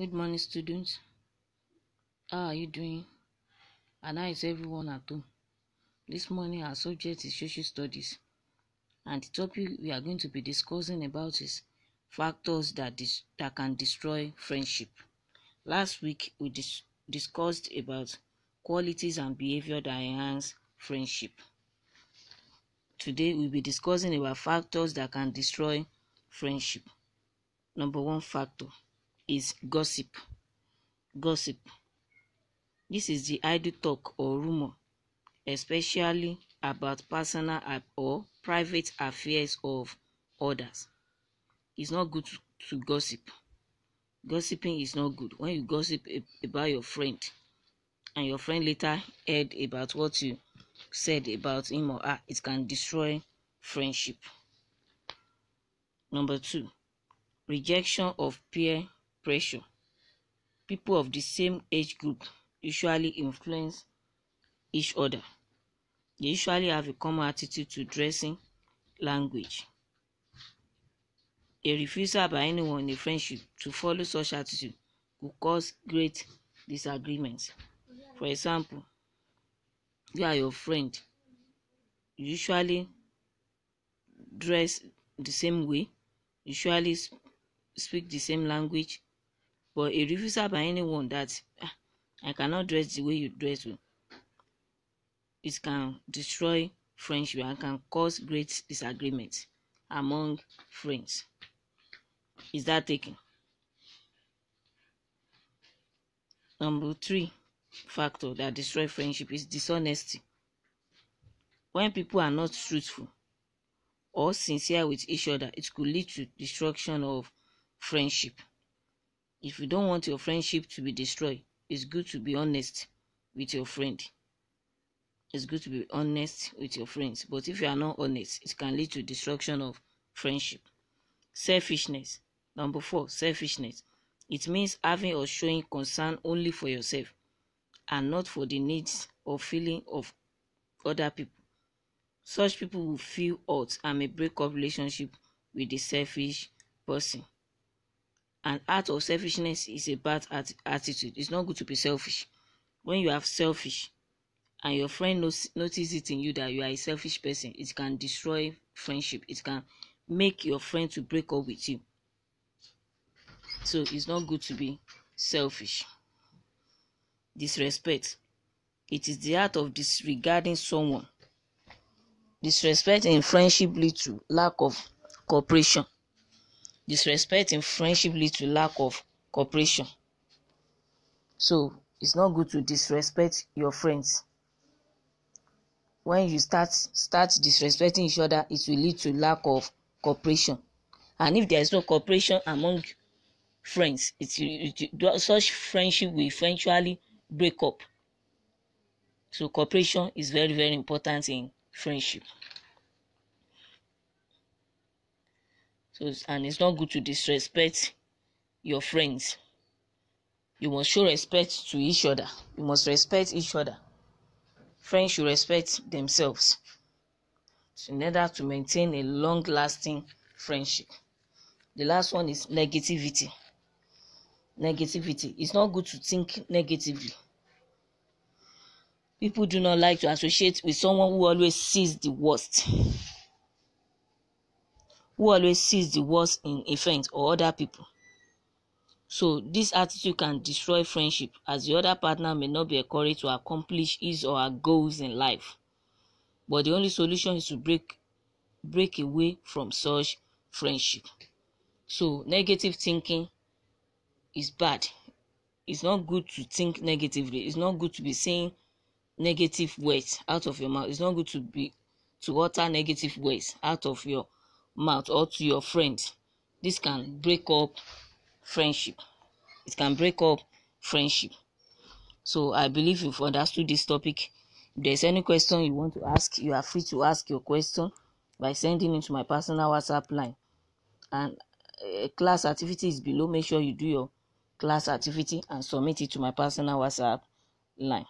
Good morning, students. How are you doing? And how is everyone at home? This morning, our subject is social studies, and the topic we are going to be discussing about is factors that dis- that can destroy friendship. Last week, we dis- discussed about qualities and behavior that enhance friendship. Today, we'll be discussing about factors that can destroy friendship. Number one factor is gossip. Gossip. This is the idle talk or rumor, especially about personal or private affairs of others. It's not good to, gossip. Gossiping is not good. When you gossip about your friend, and your friend later heard about what you said about him or her, it can destroy friendship. Number two, rejection of peer pressure. People of the same age group usually influence each other. They usually have a common attitude to dressing, language. A refusal by anyone in a friendship to follow such attitude could cause great disagreements. For example, you are your friend you usually dress the same way, usually speak the same language, but a refusal by anyone that ah, I cannot dress the way you dress with, oh, it can destroy friendship and can cause great disagreement among friends. Is that taken? Number three factor that destroy friendship is dishonesty. When people are not truthful or sincere with each other, it could lead to destruction of friendship. If you don't want your friendship to be destroyed, it's good to be honest with your friend. It's good to be honest with your friends. But if you are not honest, it can lead to destruction of friendship. Selfishness. Number four, selfishness. It means having or showing concern only for yourself and not for the needs or feeling of other people. Such people will feel hurt and may break up relationship with the selfish person. An act of selfishness is a bad attitude. It's not good to be selfish. When you are selfish and your friend knows, notice it in you that you are a selfish person, it can destroy friendship. It can make your friend to break up with you. So it's not good to be selfish. Disrespect. It is the act of disregarding someone. Disrespect in friendship leads to lack of cooperation disrespect in friendship lead to lack of cooperation so it's not good to disrespect your friends when you start start disrespecting each other it will lead to lack of cooperation and if there is no cooperation among friends it, it, it such friendship will eventually break up so cooperation is very very important in friendship. So, and it's not good to disrespect your friends. You must show respect to each other. You must respect each other. Friends should respect themselves in order to maintain a long lasting friendship. The last one is negativity. Negativity. It's not good to think negatively. People do not like to associate with someone who always sees the worst who always sees the worst in a friend or other people. So, this attitude can destroy friendship as the other partner may not be encouraged to accomplish his or her goals in life. But the only solution is to break break away from such friendship. So, negative thinking is bad. It's not good to think negatively. It's not good to be saying negative words out of your mouth. It's not good to be to utter negative words out of your mouth or to your friend this can break up friendship it can break up friendship so i believe you've understood this topic if there's any question you want to ask you are free to ask your question by sending it to my personal whatsapp line and uh, class activity is below make sure you do your class activity and submit it to my personal whatsapp line